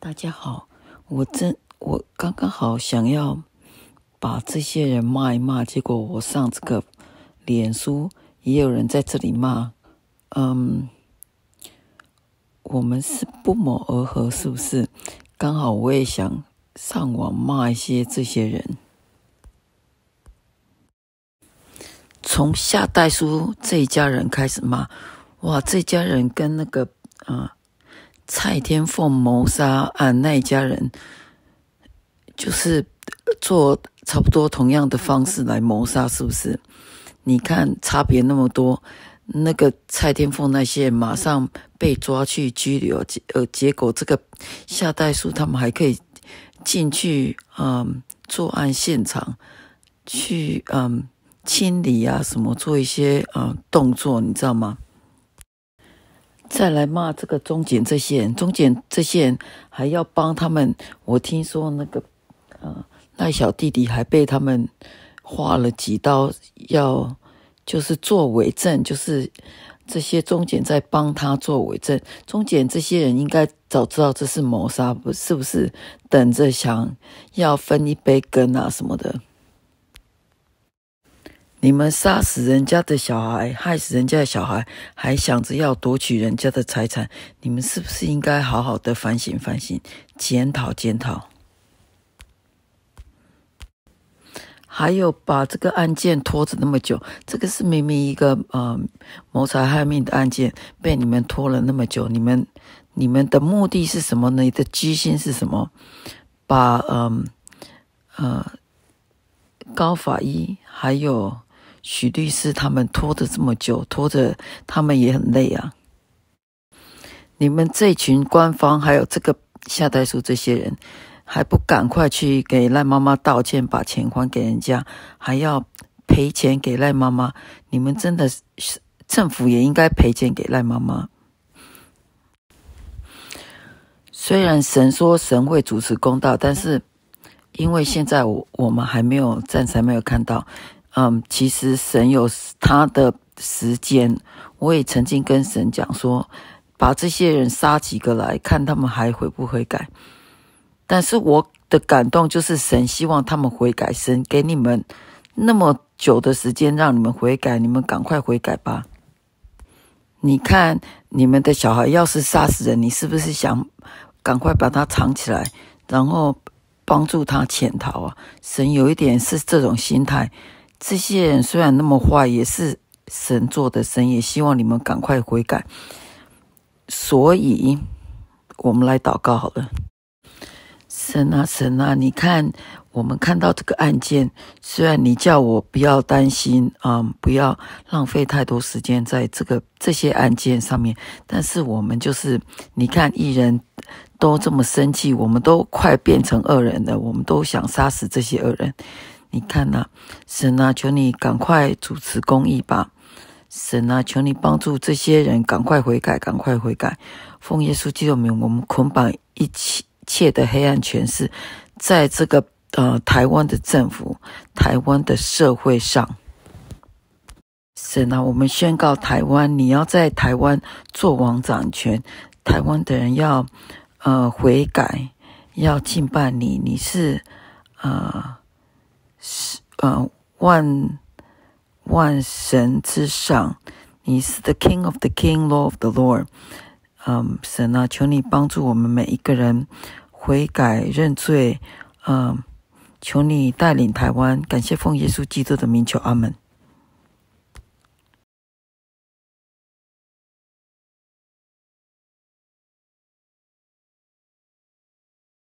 大家好，我正我刚刚好想要把这些人骂一骂，结果我上这个脸书也有人在这里骂，嗯，我们是不谋而合，是不是？刚好我也想上网骂一些这些人，从夏代书这一家人开始骂，哇，这家人跟那个啊。蔡天凤谋杀案那一家人，就是做差不多同样的方式来谋杀，是不是？你看差别那么多，那个蔡天凤那些马上被抓去拘留，结呃结果这个夏代书他们还可以进去，嗯，作案现场去，嗯，清理啊什么，做一些啊动作，你知道吗？再来骂这个中检这些人，中检这些人还要帮他们。我听说那个，呃，那小弟弟还被他们划了几刀，要就是做伪证，就是这些中检在帮他做伪证。中检这些人应该早知道这是谋杀，不是不是等着想要分一杯羹啊什么的。你们杀死人家的小孩，害死人家的小孩，还想着要夺取人家的财产，你们是不是应该好好的反省反省、检讨检讨？还有把这个案件拖着那么久，这个是明明一个呃谋财害命的案件，被你们拖了那么久，你们你们的目的是什么呢？你的居心是什么？把嗯呃高法医还有。许律师他们拖得这么久，拖着他们也很累啊！你们这群官方，还有这个夏代叔这些人，还不赶快去给赖妈妈道歉，把钱还给人家，还要赔钱给赖妈妈！你们真的，是政府也应该赔钱给赖妈妈。虽然神说神会主持公道，但是因为现在我我们还没有暂时还没有看到。嗯，其实神有他的时间。我也曾经跟神讲说，把这些人杀几个来看他们还悔不悔改。但是我的感动就是，神希望他们悔改。神给你们那么久的时间让你们悔改，你们赶快悔改吧。你看你们的小孩，要是杀死人，你是不是想赶快把他藏起来，然后帮助他潜逃啊？神有一点是这种心态。这些人虽然那么坏，也是神做的。神也希望你们赶快悔改。所以，我们来祷告好了。神啊，神啊，你看我们看到这个案件，虽然你叫我不要担心，嗯，不要浪费太多时间在这个这些案件上面，但是我们就是，你看，艺人都这么生气，我们都快变成恶人了，我们都想杀死这些恶人。你看呐，神啊，求你赶快主持公义吧！神啊，求你帮助这些人赶快悔改，赶快悔改。奉耶稣基督名，我们捆绑一切的黑暗权势，在这个呃台湾的政府、台湾的社会上，神啊，我们宣告台湾，你要在台湾做王掌权，台湾的人要呃悔改，要敬拜你，你是啊。是呃、万万神之上，你是 The King of the King, Lord of the Lord。嗯，神啊，求你帮助我们每一个人悔改认罪。嗯，求你带领台湾，感谢奉耶稣基督的名求，阿门。